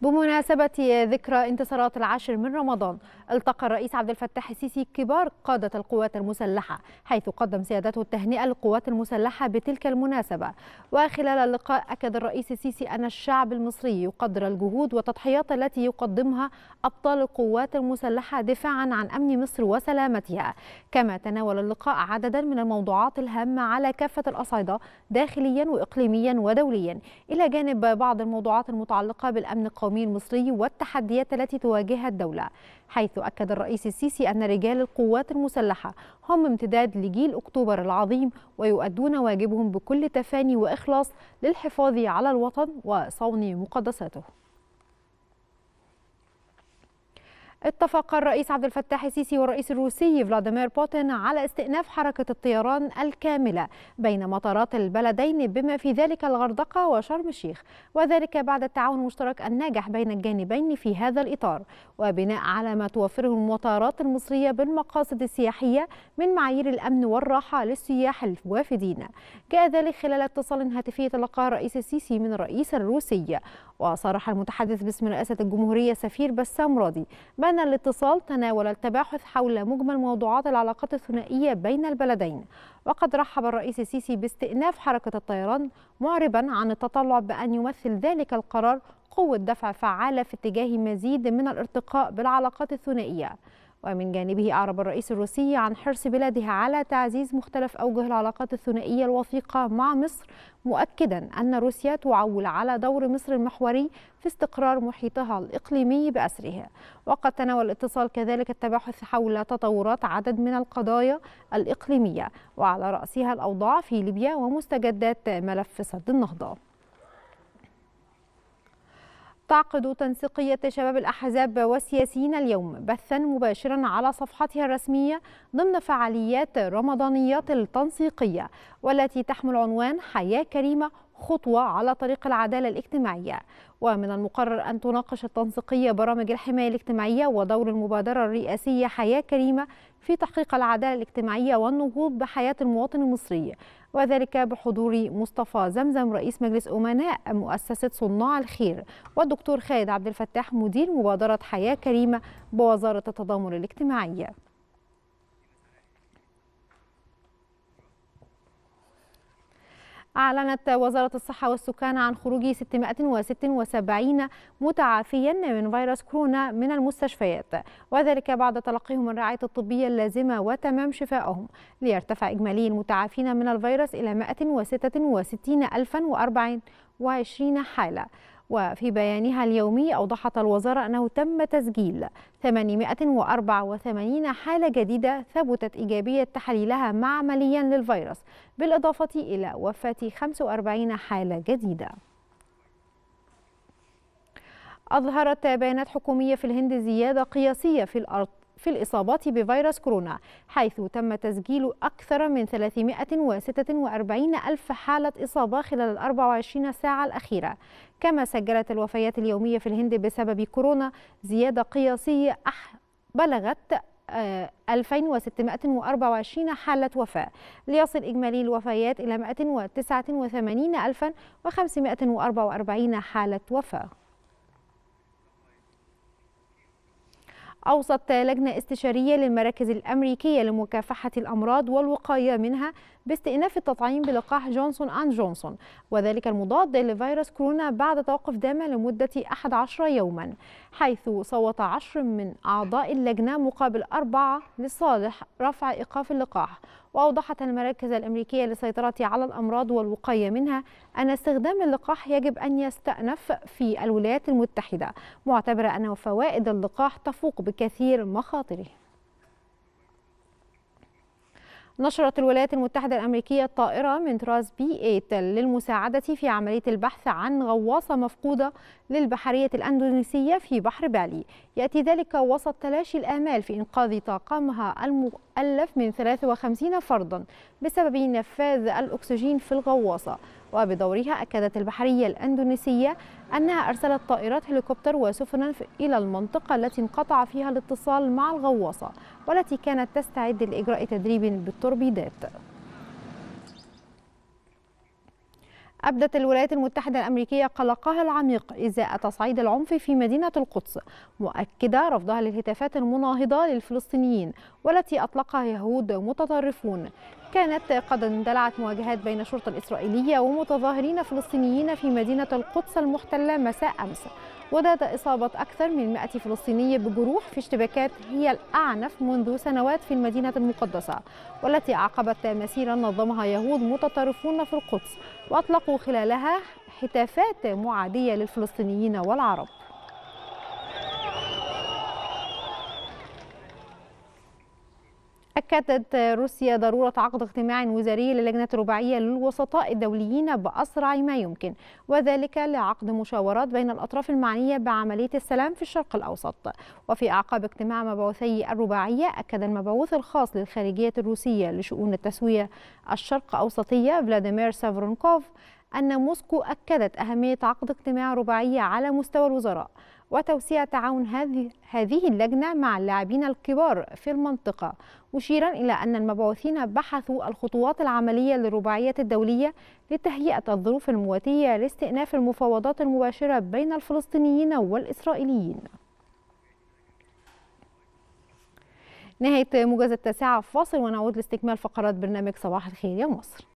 بمناسبة ذكرى انتصارات العشر من رمضان التقى الرئيس عبد الفتاح السيسي كبار قادة القوات المسلحة حيث قدم سيادته التهنئة للقوات المسلحة بتلك المناسبة وخلال اللقاء أكد الرئيس السيسي أن الشعب المصري يقدر الجهود والتضحيات التي يقدمها أبطال القوات المسلحة دفاعا عن أمن مصر وسلامتها كما تناول اللقاء عددا من الموضوعات الهامة على كافة الأصعدة داخليا وإقليميا ودوليا إلى جانب بعض الموضوعات المتعلقة بالأمن القومي القومي المصري والتحديات التي تواجهها الدولة حيث أكد الرئيس السيسي أن رجال القوات المسلحة هم امتداد لجيل أكتوبر العظيم ويؤدون واجبهم بكل تفاني وإخلاص للحفاظ على الوطن وصون مقدساته اتفق الرئيس عبد الفتاح السيسي والرئيس الروسي فلاديمير بوتين على استئناف حركة الطيران الكاملة بين مطارات البلدين بما في ذلك الغردقة وشرم الشيخ وذلك بعد التعاون المشترك الناجح بين الجانبين في هذا الإطار وبناء على ما توفره المطارات المصرية بالمقاصد السياحية من معايير الأمن والراحة للسياح الوافدين جاء ذلك خلال اتصال هاتفي تلقاه الرئيس السيسي من الرئيس الروسي وصرح المتحدث باسم رئاسة الجمهورية سفير بسام راضي بأن الاتصال تناول التباحث حول مجمل موضوعات العلاقات الثنائية بين البلدين وقد رحب الرئيس السيسي باستئناف حركة الطيران معربا عن التطلع بأن يمثل ذلك القرار قوة دفع فعالة في اتجاه مزيد من الارتقاء بالعلاقات الثنائية ومن جانبه أعرب الرئيس الروسي عن حرص بلاده على تعزيز مختلف أوجه العلاقات الثنائية الوثيقة مع مصر مؤكدا أن روسيا تعول على دور مصر المحوري في استقرار محيطها الإقليمي بأسرها وقد تناول الاتصال كذلك التباحث حول تطورات عدد من القضايا الإقليمية وعلى رأسها الأوضاع في ليبيا ومستجدات ملف سد النهضة تعقد تنسيقية شباب الأحزاب والسياسيين اليوم بثا مباشرا على صفحتها الرسمية ضمن فعاليات رمضانيات التنسيقية والتي تحمل عنوان حياة كريمة خطوة على طريق العدالة الاجتماعية ومن المقرر أن تناقش التنسيقية برامج الحماية الاجتماعية ودور المبادرة الرئاسية حياة كريمة في تحقيق العدالة الاجتماعية والنهوض بحياة المواطن المصري وذلك بحضور مصطفى زمزم رئيس مجلس أمناء مؤسسة صناع الخير والدكتور خالد عبد الفتاح مدير مبادرة حياة كريمة بوزارة التضامن الاجتماعي أعلنت وزارة الصحة والسكان عن خروج 676 متعافيا من فيروس كورونا من المستشفيات وذلك بعد تلقيهم الرعاية الطبية اللازمة وتمام شفائهم ليرتفع إجمالي المتعافين من الفيروس إلى 166 ألفا وعشرين حالة وفي بيانها اليومي أوضحت الوزارة أنه تم تسجيل 884 حالة جديدة ثبتت إيجابية تحليلها معمليا للفيروس بالإضافة إلى وفاة 45 حالة جديدة أظهرت بيانات حكومية في الهند زيادة قياسية في الأرض في الإصابات بفيروس كورونا حيث تم تسجيل أكثر من 346 ألف حالة إصابة خلال 24 ساعة الأخيرة كما سجلت الوفيات اليومية في الهند بسبب كورونا زيادة قياسية بلغت 2624 آه، حالة وفاة ليصل إجمالي الوفيات إلى 189544 حالة وفاة أوصت لجنة استشارية للمراكز الأمريكية لمكافحة الأمراض والوقاية منها باستئناف التطعيم بلقاح جونسون أند جونسون وذلك المضاد لفيروس كورونا بعد توقف دام لمدة 11 يوما حيث صوت 10 من أعضاء اللجنة مقابل أربعة لصالح رفع إيقاف اللقاح وأوضحت المراكز الأمريكية للسيطرة على الأمراض والوقاية منها أن استخدام اللقاح يجب أن يستأنف في الولايات المتحدة معتبرة أن فوائد اللقاح تفوق بكثير مخاطره نشرت الولايات المتحدة الأمريكية طائرة من طراز بي 8 للمساعدة في عملية البحث عن غواصة مفقودة للبحرية الأندونيسية في بحر بالي يأتي ذلك وسط تلاشي الآمال في إنقاذ طاقمها المؤلف من 53 فردا بسبب نفاذ الأكسجين في الغواصة وبدورها أكدت البحرية الأندونيسية أنها أرسلت طائرات هليكوبتر وسفنا إلى المنطقة التي انقطع فيها الاتصال مع الغواصة والتي كانت تستعد لإجراء تدريب بالتوربيدات أبدت الولايات المتحدة الأمريكية قلقها العميق إزاء تصعيد العنف في مدينة القدس مؤكدة رفضها للهتافات المناهضة للفلسطينيين والتي أطلقها يهود متطرفون كانت قد اندلعت مواجهات بين الشرطة الإسرائيلية ومتظاهرين فلسطينيين في مدينة القدس المحتلة مساء أمس وداد إصابة أكثر من 100 فلسطيني بجروح في اشتباكات هي الأعنف منذ سنوات في المدينة المقدسة والتي أعقبت مسيرا نظمها يهود متطرفون في القدس وأطلقوا خلالها هتافات معادية للفلسطينيين والعرب أكدت روسيا ضرورة عقد اجتماع وزاري للجنة الرباعية للوسطاء الدوليين بأسرع ما يمكن وذلك لعقد مشاورات بين الأطراف المعنية بعملية السلام في الشرق الأوسط وفي أعقاب اجتماع مبعوثي الرباعية أكد المبعوث الخاص للخارجية الروسية لشؤون التسوية الشرق أوسطية فلاديمير سافرونكوف أن موسكو أكدت أهمية عقد اجتماع رباعي على مستوى الوزراء وتوسيع تعاون هذه اللجنة مع اللاعبين الكبار في المنطقة مشيرا إلى أن المبعوثين بحثوا الخطوات العملية للرباعية الدولية لتهيئة الظروف المواتية لاستئناف المفاوضات المباشرة بين الفلسطينيين والإسرائيليين نهاية موجز التاسعة فاصل ونعود لاستكمال فقرات برنامج صباح الخير يا مصر